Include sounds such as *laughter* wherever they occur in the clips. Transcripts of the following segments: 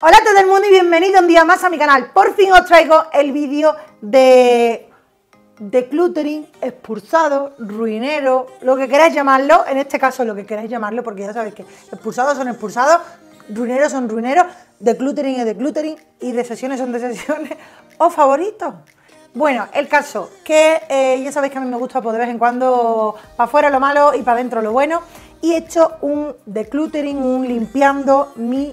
Hola a todo el mundo y bienvenido un día más a mi canal. Por fin os traigo el vídeo de, de expulsado, ruinero, lo que queráis llamarlo, en este caso lo que queráis llamarlo, porque ya sabéis que expulsados son expulsados, ruineros son ruineros, de es de y de sesiones son de sesiones *laughs* o favoritos. Bueno, el caso, que eh, ya sabéis que a mí me gusta poder pues, de vez en cuando para afuera lo malo y para adentro lo bueno, y he hecho un decluttering, un limpiando mi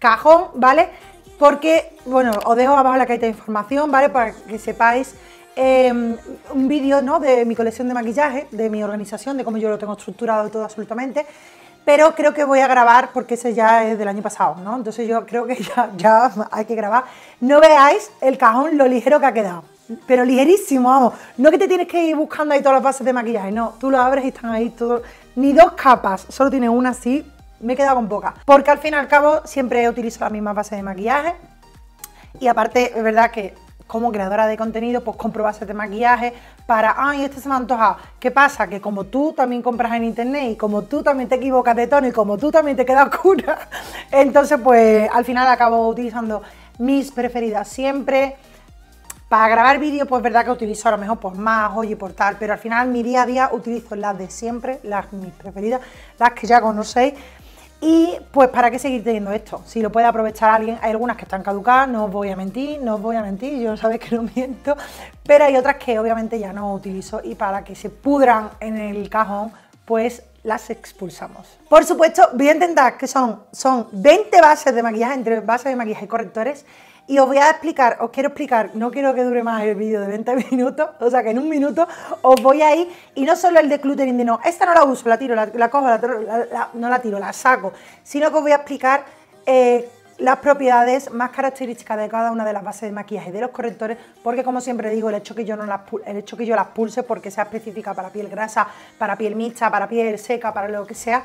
cajón, ¿vale? Porque, bueno, os dejo abajo la cajita de información, ¿vale? Para que sepáis em, un vídeo, ¿no? De mi colección de maquillaje, de mi organización, de cómo yo lo tengo estructurado y todo absolutamente. Pero creo que voy a grabar porque ese ya es del año pasado, ¿no? Entonces yo creo que *laughs* ya, ya hay que grabar. No veáis el cajón lo ligero que ha quedado pero ligerísimo, vamos. No que te tienes que ir buscando ahí todas las bases de maquillaje, no. Tú lo abres y están ahí todos. Ni dos capas, solo tiene una así, me he quedado con poca. Porque al fin y al cabo siempre utilizo la misma base de maquillaje. Y aparte, es verdad que como creadora de contenido, pues compro bases de maquillaje para, ay, este se me ha ¿Qué pasa? Que como tú también compras en internet y como tú también te equivocas de tono y como tú también te quedas *laughs* cura entonces pues al final acabo utilizando mis preferidas siempre. Para grabar vídeos, pues verdad que utilizo a lo mejor por pues, más, oye, por tal, pero al final mi día a día utilizo las de siempre, las mis preferidas, las que ya conocéis, y pues, ¿para qué seguir teniendo esto? Si lo puede aprovechar alguien, hay algunas que están caducadas, no os voy a mentir, no os voy a mentir, yo sabéis que no *laughs* miento, pero hay otras que obviamente ya no utilizo y para que se pudran en el cajón, pues las expulsamos. Por supuesto, voy a intentar que son, son 20 bases de maquillaje, entre bases de maquillaje y correctores, y os voy a explicar, os quiero explicar, no quiero que dure más el vídeo de 20 *laughs* minutos, o sea que en un minuto os voy a ir, y no solo el de cluttering de no, esta no la uso, la tiro, la, cojo, la, no la tiro, la saco, sino que os voy a explicar eh, las propiedades más características de cada una de las bases de maquillaje de los correctores, porque como siempre digo, el hecho que yo no las el hecho que yo las pulse porque sea específica para piel grasa, para piel mixta, para piel seca, para lo que sea,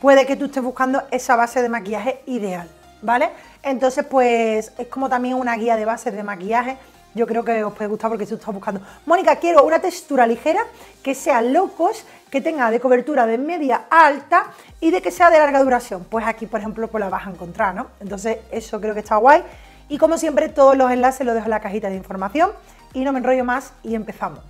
puede que tú estés buscando esa base de maquillaje ideal. ¿vale? Entonces, pues es como también una guía de bases de maquillaje. Yo creo que os puede gustar porque si está buscando. Mónica, quiero una textura ligera, que sea locos, que tenga de cobertura de media alta y de que sea de larga duración. Pues aquí, por ejemplo, pues la vas a encontrar, ¿no? Entonces, eso creo que está guay. Y como siempre, todos los enlaces los dejo en la cajita de información. Y no me enrollo más y empezamos.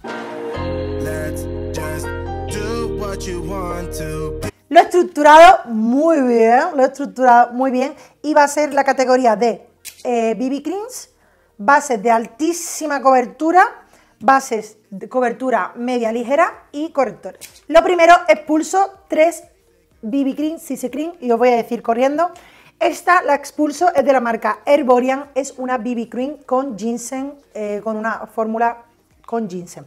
Lo he estructurado muy bien, lo he estructurado muy bien y va a ser la categoría de BB eh, Creams, bases de altísima cobertura, bases de cobertura media ligera y correctores. Lo primero expulso tres BB Creams, Cise Cream y os voy a decir corriendo. Esta la expulso, es de la marca Herborian, es una BB Cream con ginseng, eh, con una fórmula con ginseng.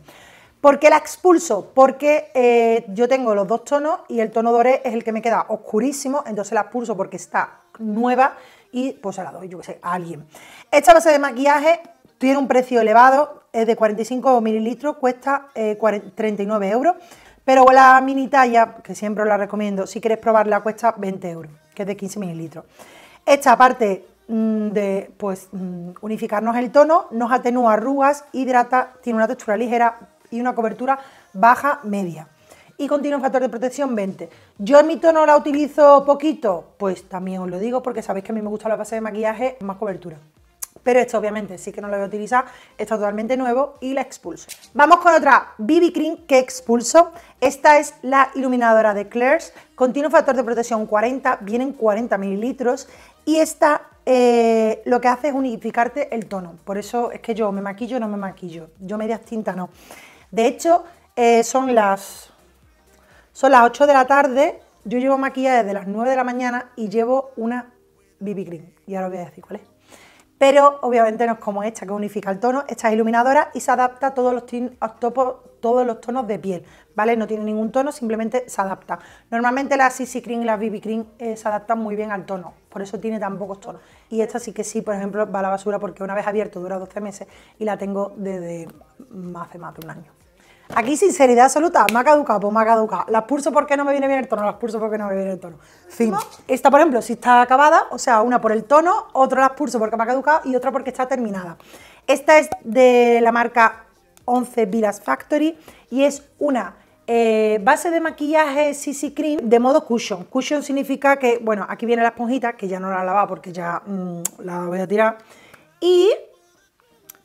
¿Por qué la expulso? Porque eh, yo tengo los dos tonos y el tono doré es el que me queda oscurísimo, entonces la expulso porque está nueva y pues se la doy, yo qué sé, a alguien. Esta base de maquillaje tiene un precio elevado, es de 45 mililitros, cuesta 39 eh, euros, pero la mini talla, que siempre os la recomiendo, si queréis probarla cuesta 20 euros, que es de 15 mililitros. Esta parte mm, de pues mm, unificarnos el tono, nos atenúa arrugas, hidrata, tiene una textura ligera, y una cobertura baja media. Y contiene un factor de protección 20. Yo en mi tono la utilizo poquito, pues también os lo digo porque sabéis que a mí me gusta la base de maquillaje más cobertura. Pero esto obviamente sí que no lo voy a utilizar, está totalmente nuevo y la expulso. Vamos con otra BB Cream que expulso. Esta es la iluminadora de Claire's, contiene un factor de protección 40, vienen 40 mililitros y esta eh, lo que hace es unificarte el tono. Por eso es que yo me maquillo, no me maquillo. Yo medias cinta no. De hecho, eh, son, las, son las 8 de la tarde, yo llevo maquillaje desde las 9 de la mañana y llevo una BB Cream, y ahora os voy a decir cuál es. Pero obviamente no es como esta, que unifica el tono, esta es iluminadora y se adapta a todos los, todos los tonos de piel, ¿vale? No tiene ningún tono, simplemente se adapta. Normalmente las CC Cream y las BB Cream eh, se adaptan muy bien al tono, por eso tiene tan pocos tonos. Y esta sí que sí, por ejemplo, va a la basura porque una vez abierto dura 12 meses y la tengo desde hace más de un año. Aquí sinceridad absoluta, me ha caducado, pues me ha caducado. Las pulso porque no me viene bien el tono, las pulso porque no me viene el tono. Esta, por ejemplo, si está acabada, o sea, una por el tono, otra las pulso porque me ha caducado y otra porque está terminada. Esta es de la marca 11 Villas Factory y es una eh, base de maquillaje CC Cream de modo cushion. Cushion significa que, bueno, aquí viene la esponjita, que ya no la lava porque ya mm, la voy a tirar. Y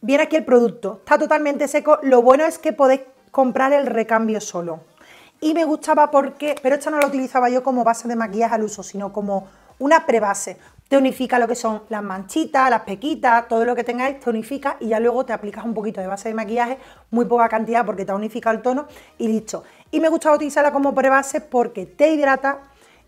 viene aquí el producto. Está totalmente seco. Lo bueno es que podéis comprar el recambio solo. Y me gustaba porque, pero esta no la utilizaba yo como base de maquillaje al uso, sino como una prebase. Te unifica lo que son las manchitas, las pequitas, todo lo que tengáis, te unifica y ya luego te aplicas un poquito de base de maquillaje, muy poca cantidad porque te unifica el tono y listo. Y me gustaba utilizarla como prebase porque te hidrata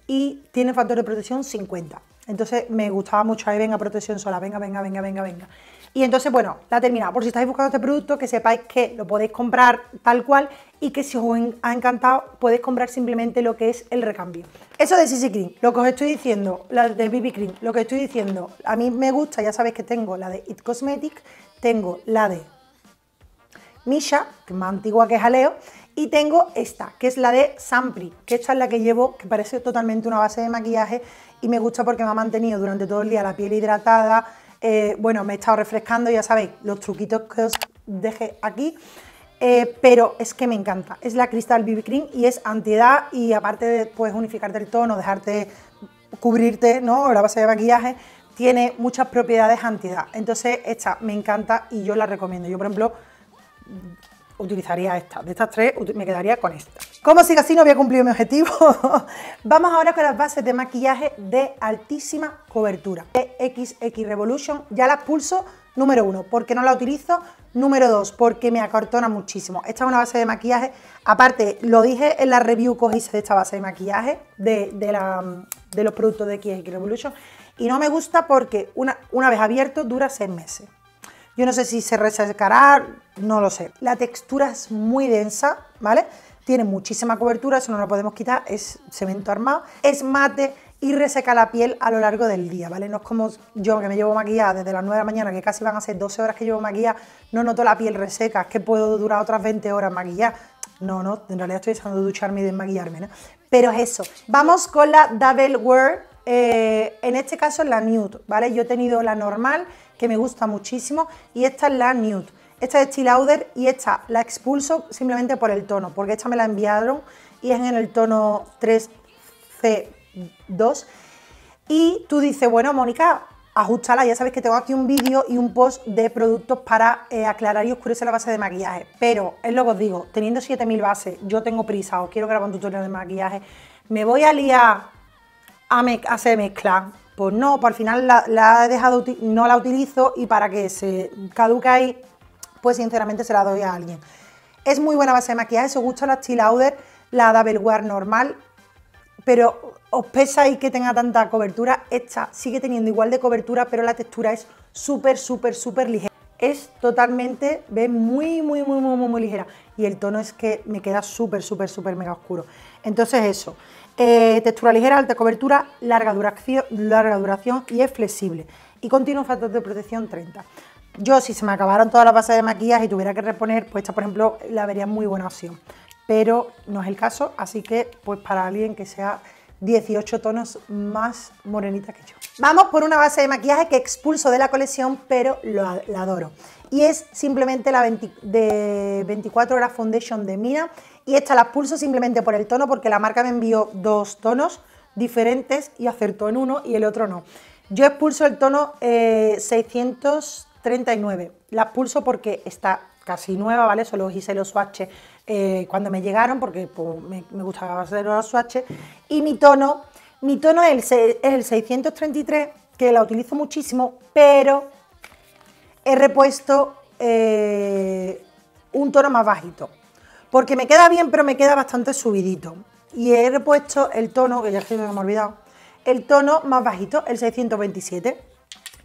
y tiene factor de protección 50. Entonces me gustaba mucho ahí, venga, protección sola, venga, venga, venga, venga, venga. Y entonces, bueno, la terminamos. Por si estáis buscando este producto, que sepáis que lo podéis comprar tal cual y que si os ha encantado, podéis comprar simplemente lo que es el recambio. Eso de CC Cream, lo que os estoy diciendo, la de BB Cream, lo que estoy diciendo, a mí me gusta, ya sabéis que tengo la de It Cosmetics, tengo la de Misha, que es más antigua que Jaleo, y tengo esta, que es la de Sampri, que esta es la que llevo, que parece totalmente una base de maquillaje y me gusta porque me ha mantenido durante todo el día la piel hidratada, eh, bueno, me he estado refrescando, ya sabéis, los truquitos que os dejé aquí. Eh, pero es que me encanta. Es la Crystal BB Cream y es antiedad y aparte de pues, unificarte el tono, dejarte cubrirte ¿no? la base de maquillaje, tiene muchas propiedades antiedad. Entonces esta me encanta y yo la recomiendo. Yo, por ejemplo, utilizaría esta. De estas tres me quedaría con esta. Como siga así, no había cumplido mi objetivo. *laughs* Vamos ahora con las bases de maquillaje de altísima cobertura. De XX Revolution ya las pulso, número uno, porque no la utilizo. Número dos, porque me acortona muchísimo. Esta es una base de maquillaje. Aparte, lo dije en la review que hice de esta base de maquillaje, de, de, los productos de XX Revolution. Y no me gusta porque una, una vez abierto dura seis meses. Yo no sé si se resecará, no lo sé. La textura es muy densa, ¿vale? Tiene muchísima cobertura, eso no lo podemos quitar, es cemento armado, es mate y reseca la piel a lo largo del día, ¿vale? No es como yo que me llevo maquillada desde las 9 de la mañana, que casi van a ser 12 horas que llevo maquillada, no noto la piel reseca, es que puedo durar otras 20 horas maquillada. No, no, en realidad estoy de ducharme y desmaquillarme, ¿no? Pero es eso. Vamos con la Double Wear, eh, en este caso la Nude, ¿vale? Yo he tenido la normal, que me gusta muchísimo, y esta es la Nude. Esta es Stilauder y esta la expulso simplemente por el tono, porque esta me la enviaron y es en el tono 3C2. Y tú dices, bueno, Mónica, ajustala. Ya sabes que tengo aquí un vídeo y un post de productos para eh, aclarar y oscurecer la base de maquillaje. Pero es lo que os digo, teniendo 7000 bases, yo tengo prisa, os quiero grabar un tutorial de maquillaje, me voy a liar a, se Pues no, pues al final la, he dejado, no la utilizo y para que se caduque ahí, pues sinceramente se la doy a alguien. Es muy buena base de maquillaje, os gusta la Steel Lauder, la Double Wear normal, pero os pesa y que tenga tanta cobertura, esta sigue teniendo igual de cobertura, pero la textura es súper, súper, súper ligera. Es totalmente, ve, muy, muy, muy, muy, muy, muy ligera. Y el tono es que me queda súper, súper, súper mega oscuro. Entonces eso, eh, textura ligera, alta cobertura, larga duración, larga duración y es flexible. Y contiene un factor de protección 30. Yo, si se me acabaron todas las bases de maquillaje y tuviera que reponer, pues esta, por ejemplo, la vería muy buena opción. Pero no es el caso, así que, pues para alguien que sea 18 tonos más morenita que yo. Vamos por una base de maquillaje que expulso de la colección, pero la adoro. Y es simplemente la de 24 horas foundation de Mina. Y esta la expulso simplemente por el tono, porque la marca me envió dos tonos diferentes y acertó en uno y el otro no. Yo expulso el tono 639. Eh, la expulso porque está casi nueva, ¿vale? Solo hice los swatches eh, cuando me llegaron, porque pues, me, gustaba hacer los swatches, y mi tono, mi tono es el, 633, que la utilizo muchísimo, pero he repuesto eh, un tono más bajito, porque me queda bien, pero me queda bastante subidito. Y he repuesto el tono, que ya se me he olvidado, el tono más bajito, el 627,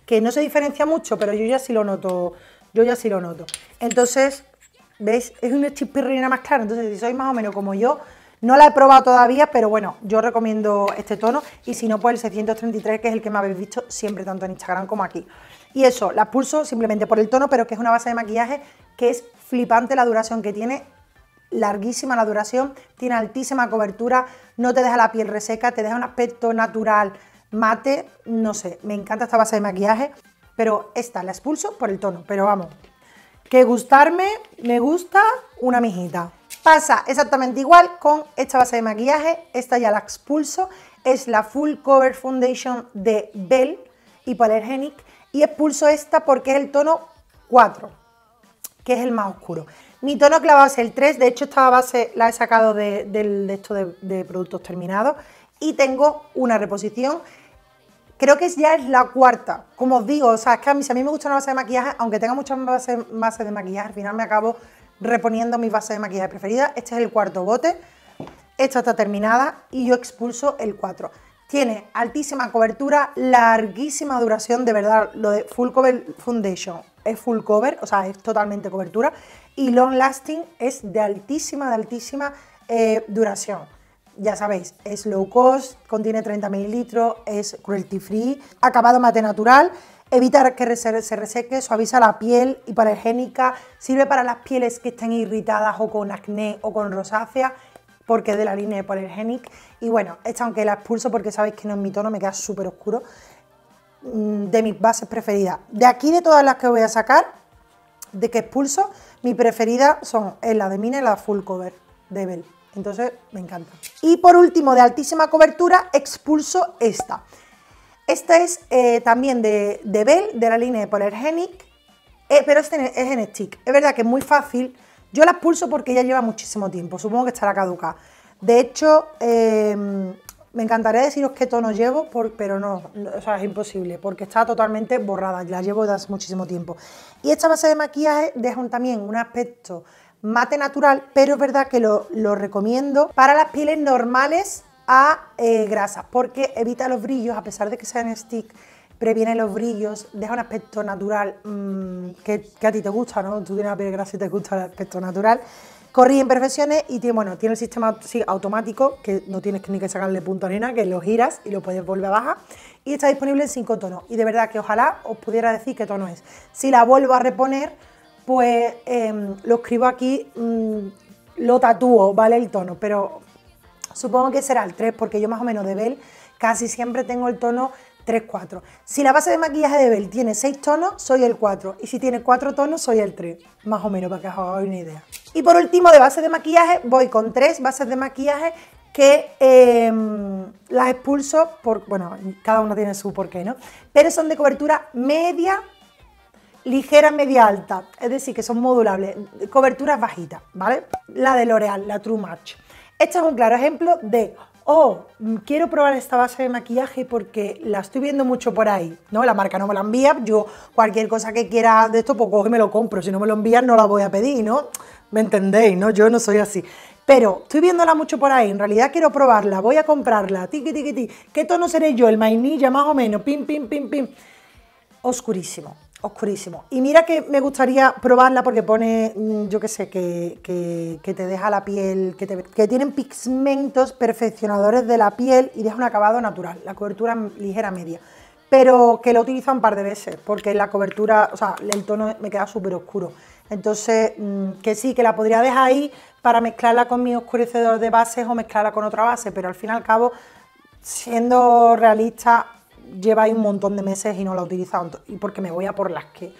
que no se diferencia mucho, pero yo ya sí lo noto, yo ya sí lo noto. Entonces, ¿Veis? Es una chispirrina más clara. Entonces, si sois más o menos como yo, no la he probado todavía, pero bueno, yo recomiendo este tono. Y si no, pues el 633, que es el que me habéis visto siempre, tanto en Instagram como aquí. Y eso, la pulso simplemente por el tono, pero que es una base de maquillaje que es flipante la duración que tiene. Larguísima la duración, tiene altísima cobertura, no te deja la piel reseca, te deja un aspecto natural mate, no sé, me encanta esta base de maquillaje, pero esta la expulso por el tono, pero vamos, que gustarme me gusta una mijita. Pasa exactamente igual con esta base de maquillaje, esta ya la expulso, es la Full Cover Foundation de Bell Hypoallergenic y expulso esta porque es el tono 4, que es el más oscuro. Mi tono clavado es el 3, de hecho esta base la he sacado de, estos esto de productos terminados y tengo una reposición Creo que ya es la cuarta. Como os digo, o sea, es que a mí, a mí me gusta una base de maquillaje, aunque tenga muchas bases, bases de maquillaje, al final me acabo reponiendo mis bases de maquillaje preferidas. Este es el cuarto bote. Esta está terminada y yo expulso el 4. Tiene altísima cobertura, larguísima duración, de verdad, lo de Full Cover Foundation es full cover, o sea, es totalmente cobertura, y Long Lasting es de altísima, de altísima eh, duración ya sabéis, es low cost, contiene 30 mililitros, es cruelty free, acabado mate natural, evita que se reseque, suaviza la piel, y hipergénica, sirve para las pieles que estén irritadas o con acné o con rosácea, porque es de la línea de Polygenic. Y bueno, esta aunque la expulso porque sabéis que no es mi tono, me queda súper oscuro, mm, de mis bases preferidas. De aquí, de todas las que voy a sacar, de que expulso, mi preferida son la de Mina y la Full Cover de Bell. Entonces, me encanta. Y por último, de altísima cobertura, expulso esta. Esta es eh, también de, de Bell, de la línea de Polergenic, eh, pero este es en stick. Es verdad que es muy fácil. Yo la expulso porque ya lleva muchísimo tiempo. Supongo que estará caduca. De hecho, eh, me encantaría deciros qué tono llevo, pero no, o sea, es imposible, porque está totalmente borrada. La llevo desde muchísimo tiempo. Y esta base de maquillaje deja también un aspecto mate natural, pero es verdad que lo, recomiendo para las pieles normales a eh, grasas, porque evita los brillos, a pesar de que sean stick, previene los brillos, deja un aspecto natural mm, que, a ti te gusta, ¿no? Tú tienes la piel grasa y te gusta el aspecto natural. en imperfecciones y tiene, bueno, tiene el sistema automático, que no tienes ni que sacarle punto a nada, que lo giras y lo puedes volver a bajar Y está disponible en cinco tonos. Y de verdad que ojalá os pudiera decir qué tono es. Si la vuelvo a reponer, pues em, lo escribo aquí, mm, lo tatúo, ¿vale? El tono, pero supongo que será el 3, porque yo más o menos de Bell casi siempre tengo el tono 3-4. Si la base de maquillaje de Bell tiene 6 tonos, soy el 4. Y si tiene 4 tonos, soy el 3. Más o menos, para que os hagáis una idea. Y por último, de base de maquillaje, voy con 3 bases de maquillaje que em, las expulso por, bueno, cada una tiene su porqué, ¿no? Pero son de cobertura media ligera, media alta, es decir, que son modulables, coberturas bajitas, ¿vale? La de L'Oreal, la True Match. Este es un claro ejemplo de, oh, quiero probar esta base de maquillaje porque la estoy viendo mucho por ahí, ¿no? La marca no me la envía, yo cualquier cosa que quiera de esto, pues coge y me lo compro, si no me lo envían no la voy a pedir, ¿no? ¿Me entendéis, no? Yo no soy así. Pero estoy viéndola mucho por ahí, en realidad quiero probarla, voy a comprarla, tiqui, tiqui, tiqui. ¿Qué tono seré yo? El mainilla más o menos, pim, pim, pim, pim. Oscurísimo. Oscurísimo. Y mira que me gustaría probarla porque pone, mm, yo qué sé, que, te deja la piel, que, tienen pigmentos perfeccionadores de la piel y deja un acabado natural, la cobertura ligera media. Pero que lo utilizo un par de veces porque la cobertura, o sea, el tono me queda súper oscuro. Entonces, mm, que sí, que la podría dejar ahí para mezclarla con mi oscurecedor de bases o mezclarla con otra base, pero al fin y al cabo, siendo realista, lleva ahí un montón de meses y no la he utilizado, y porque me voy a por las que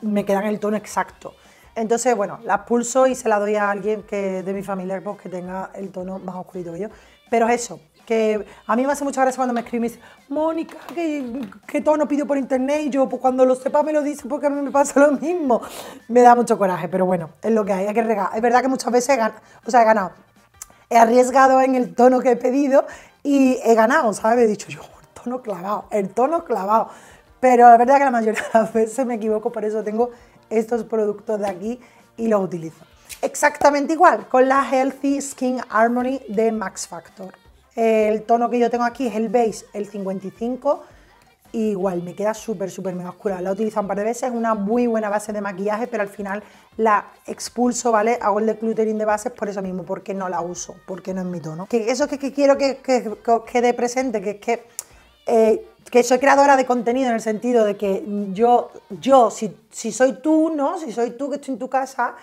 me quedan el tono exacto. Entonces, bueno, las pulso y se la doy a alguien que de mi familia pues, que tenga el tono más oscurito que yo. Pero es eso, que a mí me hace mucha gracia cuando me escribís y me Mónica, ¿qué, tono pido por internet? Y yo, pues cuando lo sepa me lo dice porque a mí me pasa lo mismo. Me da mucho coraje, pero bueno, es lo que hay, hay que regar. Es verdad que muchas veces he ganado, o sea, he ganado. He arriesgado en el tono que he pedido y he ganado, ¿sabes? He dicho yo, tono clavado, el tono clavado. Pero la verdad que la mayoría de las veces me equivoco, por eso tengo estos productos de aquí y los utilizo. Exactamente igual con la Healthy Skin Harmony de Max Factor. El tono que yo tengo aquí es el beige, el 55, igual me queda súper, súper menos oscura. La he utilizado un par de veces, es una muy buena base de maquillaje, pero al final la expulso, ¿vale? Hago el decluttering de bases por eso mismo, porque no la uso, porque no es mi tono. Que eso es que, quiero que, que, que quede presente, que es que eh, que soy creadora de contenido en el sentido de que yo, yo si, si, soy tú, ¿no? Si soy tú que estoy en tu casa,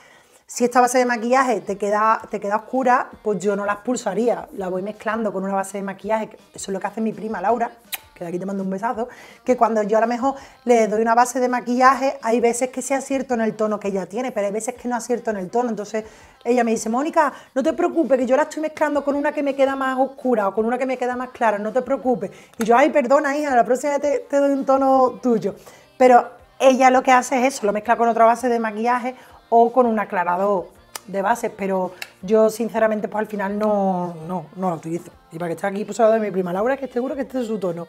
si esta base de maquillaje te queda, te queda oscura, pues yo no la expulsaría, la voy mezclando con una base de maquillaje, eso es lo que hace mi prima Laura, que de aquí te mando un besazo, que cuando yo a lo mejor le doy una base de maquillaje, hay veces que se acierto en el tono que ella tiene, pero hay veces que no acierto en el tono. Entonces ella me dice, Mónica, no te preocupes, que yo la estoy mezclando con una que me queda más oscura o con una que me queda más clara, no te preocupes. Y yo, ay, perdona, hija, la próxima te, te doy un tono tuyo. Pero ella lo que hace es eso, lo mezcla con otra base de maquillaje o con un aclarador de bases, pero yo sinceramente pues al final no, no, no la utilizo. Y para que esté aquí, pues de mi prima Laura, que seguro que este es su tono.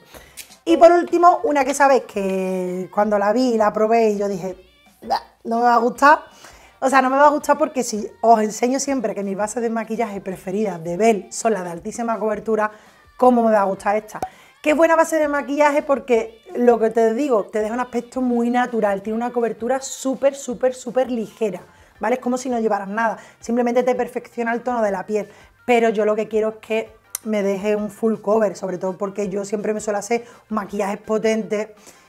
Y por último, una que sabéis que cuando la vi, y la probé y yo dije, no me va a gustar. O sea, no me va a gustar porque si os enseño siempre que mis bases de maquillaje preferidas de Bell son las de altísima cobertura, ¿cómo me va a gustar esta? Qué buena base de maquillaje porque lo que te digo, te deja un aspecto muy natural, tiene una cobertura súper, súper, súper ligera. ¿vale? Es como si no llevaras nada, simplemente te perfecciona el tono de la piel, pero yo lo que quiero es que me deje un full cover, sobre todo porque yo siempre me suelo hacer maquillajes potentes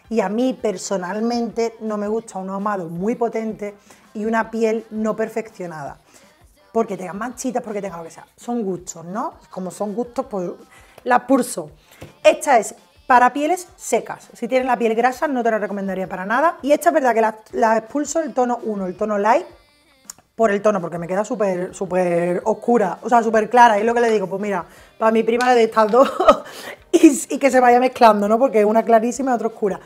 y a mí personalmente no me gusta un amado muy potente y una piel no perfeccionada. Porque tengan manchitas, porque tengan lo que sea. Son gustos, ¿no? Como son gustos, pues la pulso. Esta es para pieles secas. Si tienes la piel grasa no te la recomendaría para nada. Y esta es verdad que la, la expulso el tono 1, el tono light, por el tono, porque me queda súper, súper oscura, o sea, súper clara. Y lo que le digo, pues mira, para mi prima le de estas dos *laughs* y, y, que se vaya mezclando, ¿no? Porque una clarísima y otra oscura.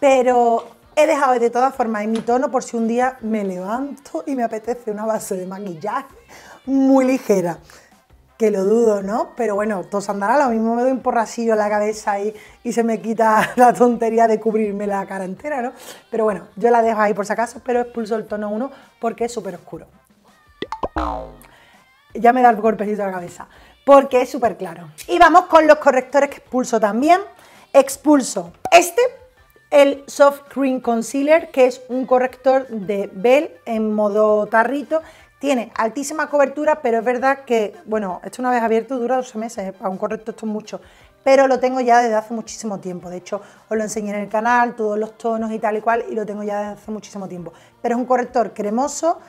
Pero he dejado de todas formas en mi tono por si un día me levanto y me apetece una base de maquillaje muy ligera que lo dudo, ¿no? Pero bueno, todos andará, lo mismo me doy un porracillo en la cabeza y, se me quita *laughs* la tontería de cubrirme la cara entera, ¿no? Pero bueno, yo la dejo ahí por si acaso, pero expulso el tono 1 porque es súper oscuro. Ya me da el golpecito a la cabeza, porque es súper claro. Y vamos con los correctores que expulso también. Expulso este, el Soft Cream Concealer, que es un corrector de Bell en modo tarrito, tiene altísima cobertura, pero es verdad que, bueno, esto una vez abierto dura 12 meses, eh, Aún un correcto esto es mucho, pero lo tengo ya desde hace muchísimo tiempo. De hecho, os lo enseñé en el canal, todos los tonos y tal y cual, y lo tengo ya desde hace muchísimo tiempo. Pero es un corrector cremoso,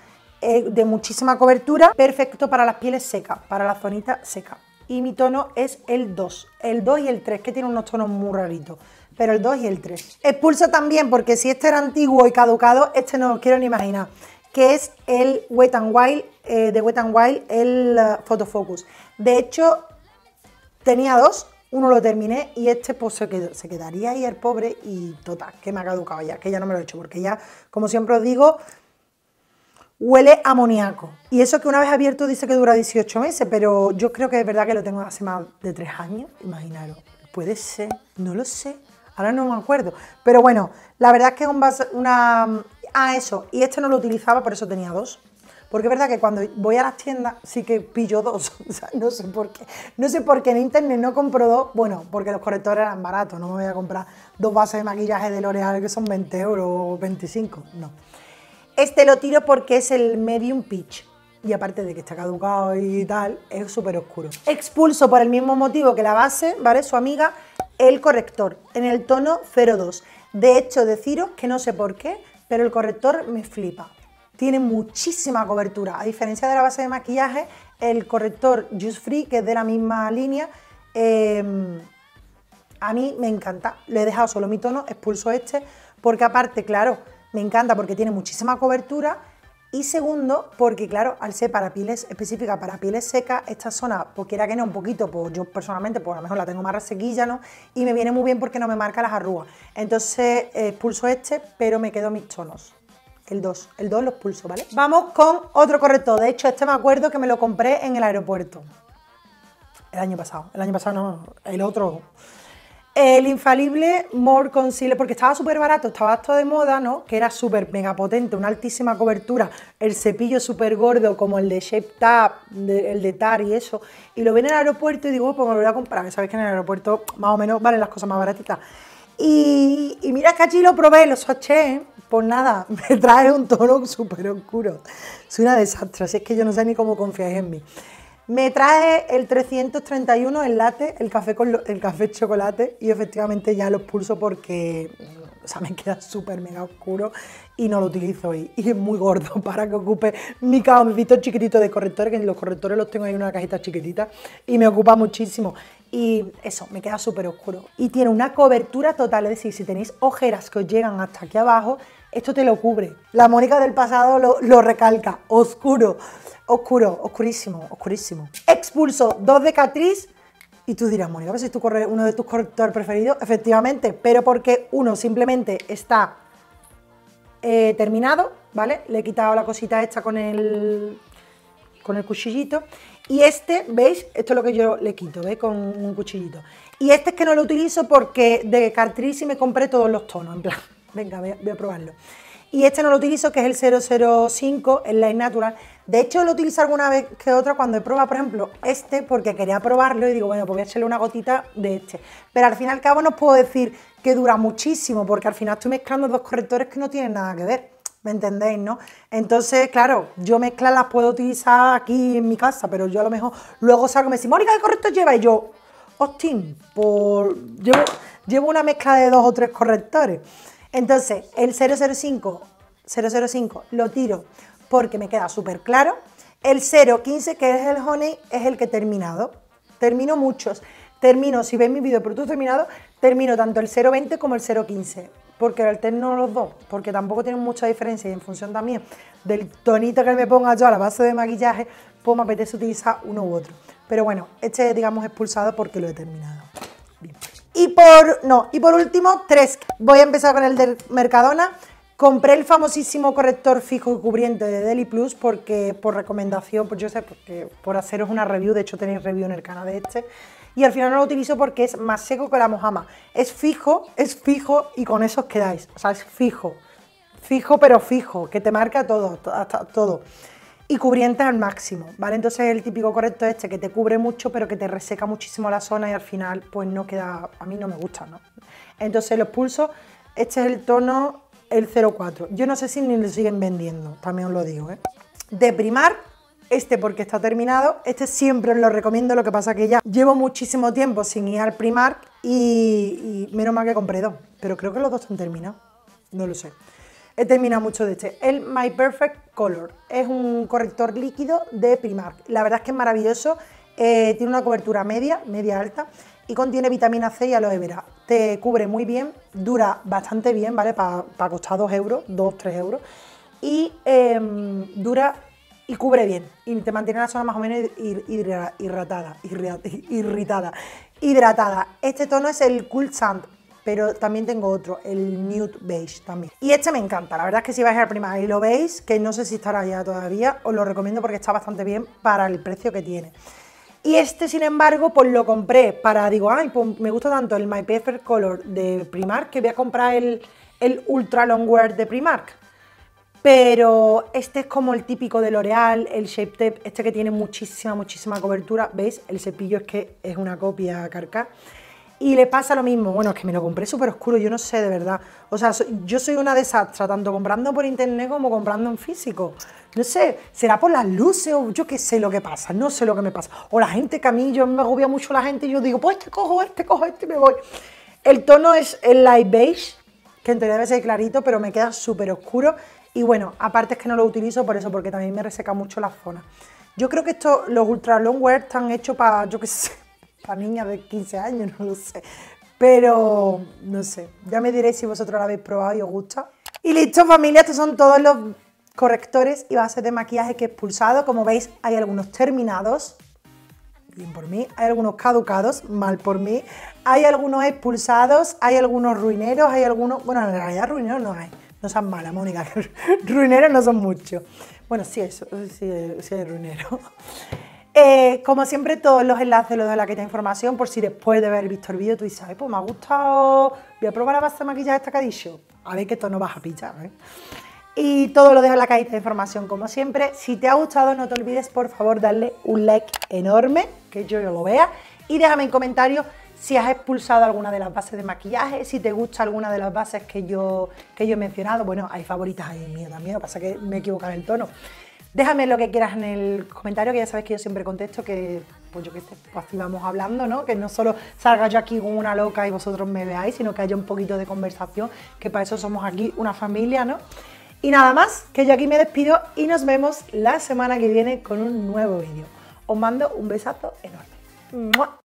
eh, de muchísima cobertura, perfecto para las pieles secas, para la zonita seca. Y mi tono es el 2, el 2 y el 3, que tiene unos tonos muy raritos pero el 2 y el 3. Expulso también, porque si este era antiguo y caducado, este no lo quiero ni imaginar que es el Wet and Wild, eh, de Wet and Wild, el fotofocus eh, Photofocus. De hecho, tenía dos, uno lo terminé y este pues se, se quedaría ahí el pobre y total, que me ha caducado ya, que ya no me lo he hecho, porque ya, como siempre os digo, huele a amoníaco. Y eso que una vez abierto dice que dura 18 meses, pero yo creo que es verdad que lo tengo hace más de 3 años, imaginaros. Puede ser, no lo sé, ahora no me acuerdo. Pero bueno, la verdad es que es un, una, Ah, eso. Y este no lo utilizaba, por eso tenía dos. Porque es verdad que cuando voy a las tiendas sí que pillo dos. *laughs* O sea, no sé por qué. No sé por qué en internet no compro dos. Bueno, porque los correctores eran baratos. No me voy a comprar dos bases de maquillaje de L'Oreal que son 20 euros o 25. No. Este lo tiro porque es el medium pitch. Y aparte de que está caducado y tal, es súper oscuro. Expulso por el mismo motivo que la base, ¿vale? Su amiga, el corrector en el tono 02. De hecho, deciros que no sé por qué, pero el corrector me flipa. Tiene muchísima cobertura. A diferencia de la base de maquillaje, el corrector Juice Free, que es de la misma línea, em, a mí me encanta. Le he dejado solo mi tono, expulso este, porque aparte, claro, me encanta porque tiene muchísima cobertura y segundo, porque claro, al ser para pieles específica para pieles secas, esta zona, porque quiera que no, un poquito, pues yo personalmente, pues a lo mejor la tengo más resequilla, ¿no? Y me viene muy bien porque no me marca las arrugas. Entonces eh, expulso este, pero me quedo mis tonos. El 2, el 2 lo expulso, ¿vale? Vamos con otro corrector. De hecho, este me acuerdo que me lo compré en el aeropuerto. El año pasado, el año pasado no, el otro el infalible More Concealer, porque estaba súper barato, estaba esto de moda, ¿no? Que era súper mega potente, una altísima cobertura, el cepillo súper gordo como el de Shape Tap, el de Tar y eso. Y lo ven en el aeropuerto y digo, pues me lo voy a comprar. sabes que en el aeropuerto más o menos valen las cosas más baratitas. Y, y mira que allí lo probé, lo soché, ¿eh? por pues nada, *laughs* me trae un tono súper oscuro. Soy una desastre, así es que yo no sé ni cómo confiáis en mí. Me trae el 331 el latte, el café con el café chocolate y efectivamente ya lo expulso porque o me queda súper mega oscuro y no lo utilizo hoy. Y es muy gordo *laughs* para que ocupe mi cabecito chiquitito de correctores, que los correctores los tengo ahí en una cajita chiquitita y me ocupa muchísimo. Y eso, me queda súper oscuro. Y tiene una cobertura total, es decir, si tenéis ojeras que os llegan hasta aquí abajo, esto te lo cubre. La Mónica del pasado lo, recalca, oscuro, oscuro, oscurísimo, oscurísimo. Expulso dos de Catriz y tú dirás, Mónica, ver pues si tú corres uno de tus correctores preferidos? Efectivamente, pero porque uno simplemente está eh, terminado, ¿vale? Le he quitado la cosita esta con el, con el cuchillito. Y este, ¿veis? Esto es lo que yo le quito, ¿veis? ¿eh? Con un cuchillito. Y este es que no lo utilizo porque de Cartriz me compré todos los tonos, en plan venga, voy a, probarlo. Y este no lo utilizo, que es el 005 el Light Natural. De hecho, lo utilizo alguna vez que otra cuando he probado, por ejemplo, este, porque quería probarlo y digo, bueno, pues voy a echarle una gotita de este. Pero al fin y al cabo no os puedo decir que dura muchísimo, porque al final estoy mezclando dos correctores que no tienen nada que ver. ¿Me entendéis, no? Entonces, claro, yo mezclas las puedo utilizar aquí en mi casa, pero yo a lo mejor luego salgo y me dice, Mónica, ¿qué corrector lleva? Y yo, ostín, por... Pues, llevo, llevo una mezcla de dos o tres correctores. Entonces, el 005, 005 lo tiro porque me queda súper claro. El 015, que es el honey, es el que he terminado. Termino muchos. Termino, si ven mi video producto terminado, termino tanto el 020 como el 015. Porque alterno los dos, porque tampoco tienen mucha diferencia y en función también del tonito que me ponga yo a la base de maquillaje, pues me apetece utilizar uno u otro. Pero bueno, este, digamos, expulsado porque lo he terminado. Bien. Y por, no, y por último, tres. Voy a empezar con el del Mercadona. Compré el famosísimo corrector fijo y cubriente de Deli Plus porque por recomendación, pues yo sé, porque por haceros una review, de hecho tenéis review en el canal de este, y al final no lo utilizo porque es más seco que la mojama. Es fijo, es fijo y con eso os quedáis, o sea, es fijo. Fijo pero fijo, que te marca todo, hasta todo y cubrientes al máximo, ¿vale? Entonces el típico correcto es este que te cubre mucho pero que te reseca muchísimo la zona y al final pues no queda, a mí no me gusta, ¿no? Entonces los pulsos, este es el tono, el 04. Yo no sé si ni lo siguen vendiendo, también os lo digo, ¿eh? De primar, este porque está terminado, este siempre os lo recomiendo, lo que pasa que ya llevo muchísimo tiempo sin ir al primar y, y menos mal que compré dos, pero creo que los dos están terminados, no lo sé he terminado mucho de este. El My Perfect Color es un corrector líquido de Primark. La verdad es que es maravilloso. Eh, tiene una cobertura media, media alta y contiene vitamina C y aloe vera. Te cubre muy bien, dura bastante bien, ¿vale? Para costar 2 euros, 2, 3 euros. Y em, dura y cubre bien. Y te mantiene la zona más o menos hidratada, *laughs* Irritada. Hidratada. Este tono es el Cool Sand pero también tengo otro, el Nude Beige también. Y este me encanta, la verdad es que si vais a Primark y lo veis, que no sé si estará ya todavía, os lo recomiendo porque está bastante bien para el precio que tiene. Y este, sin embargo, pues lo compré para, digo, ay, pues me gusta tanto el My Paper Color de Primark que voy a comprar el, el Ultra Longwear de Primark. Pero este es como el típico de L'Oreal, el Shape Tape, este que tiene muchísima, muchísima cobertura. ¿Veis? El cepillo es que es una copia carca y le pasa lo mismo. Bueno, es que me lo compré súper oscuro, yo no sé, de verdad. O sea, yo soy una desastra, tanto comprando por internet como comprando en físico. No sé, será por las luces o yo qué sé lo que pasa, no sé lo que me pasa. O la gente que a mí me agobia mucho la gente y yo digo, pues este cojo este, cojo este me voy. El tono es el light beige, que en teoría debe ser clarito, pero me queda súper oscuro. Y bueno, aparte es que no lo utilizo por eso, porque también me reseca mucho la zona. Yo creo que esto, los ultra long wear están hechos para, yo qué sé, para niñas de 15 años, *laughs* no lo sé. Pero no sé, ya me diréis si vosotros la habéis probado y os gusta. Y listo familia, estos son todos los correctores y bases de maquillaje que he expulsado. Como veis hay algunos terminados, bien por mí, hay algunos caducados, mal por mí, hay algunos expulsados, hay algunos ruineros, hay algunos... Bueno, en realidad ruineros no hay, no sean malas, Mónica, *laughs* ruineros no son muchos. Bueno, sí, eso, sí, sí hay ruineros. Eh, como siempre, todos los enlaces los de la que de información, por si después de haber visto el vídeo tú dices, pues me ha gustado, voy a probar la base de maquillaje esta que A ver que esto no vas a pillar, ¿eh? Y todo lo dejo en la cajita de información, como siempre. Si te ha gustado, no te olvides, por favor, darle un like enorme, que yo lo vea. Y déjame en comentarios si has expulsado alguna de las bases de maquillaje, si te gusta alguna de las bases que yo, yo he mencionado. Bueno, hay favoritas ahí mío también, pasa que me he equivocado en el tono. Déjame lo que quieras en el comentario, que ya sabes que yo siempre contesto que, pues yo que sé, pues así vamos hablando, ¿no? Que no solo salga yo aquí como una loca y vosotros me veáis, sino que haya un poquito de conversación, que para eso somos aquí una familia, ¿no? Y nada más, que yo aquí me despido y nos vemos la semana que viene con un nuevo vídeo. Os mando un besazo enorme.